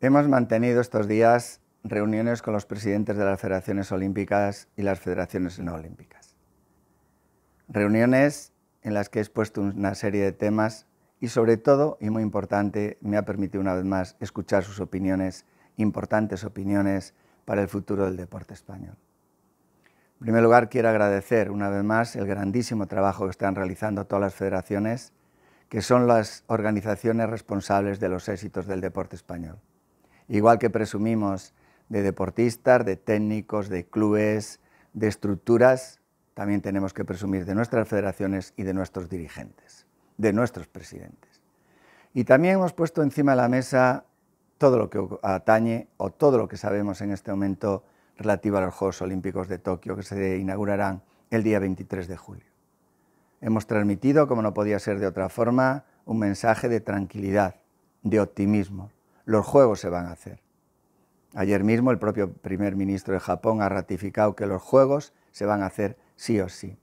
Hemos mantenido estos días reuniones con los presidentes de las federaciones olímpicas y las federaciones no olímpicas. Reuniones en las que he expuesto una serie de temas y sobre todo, y muy importante, me ha permitido una vez más escuchar sus opiniones, importantes opiniones para el futuro del deporte español. En primer lugar, quiero agradecer una vez más el grandísimo trabajo que están realizando todas las federaciones, que son las organizaciones responsables de los éxitos del deporte español igual que presumimos de deportistas, de técnicos, de clubes, de estructuras, también tenemos que presumir de nuestras federaciones y de nuestros dirigentes, de nuestros presidentes. Y también hemos puesto encima de la mesa todo lo que atañe o todo lo que sabemos en este momento relativo a los Juegos Olímpicos de Tokio que se inaugurarán el día 23 de julio. Hemos transmitido, como no podía ser de otra forma, un mensaje de tranquilidad, de optimismo, los juegos se van a hacer. Ayer mismo el propio primer ministro de Japón ha ratificado que los juegos se van a hacer sí o sí.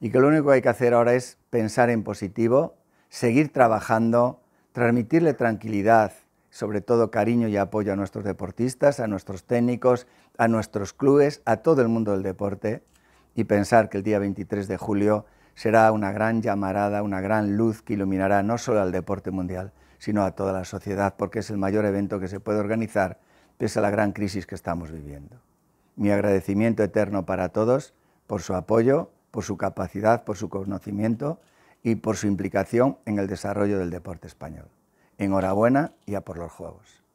Y que lo único que hay que hacer ahora es pensar en positivo, seguir trabajando, transmitirle tranquilidad, sobre todo cariño y apoyo a nuestros deportistas, a nuestros técnicos, a nuestros clubes, a todo el mundo del deporte y pensar que el día 23 de julio será una gran llamarada, una gran luz que iluminará no solo al deporte mundial, sino a toda la sociedad, porque es el mayor evento que se puede organizar pese a la gran crisis que estamos viviendo. Mi agradecimiento eterno para todos por su apoyo, por su capacidad, por su conocimiento y por su implicación en el desarrollo del deporte español. Enhorabuena y a por los Juegos.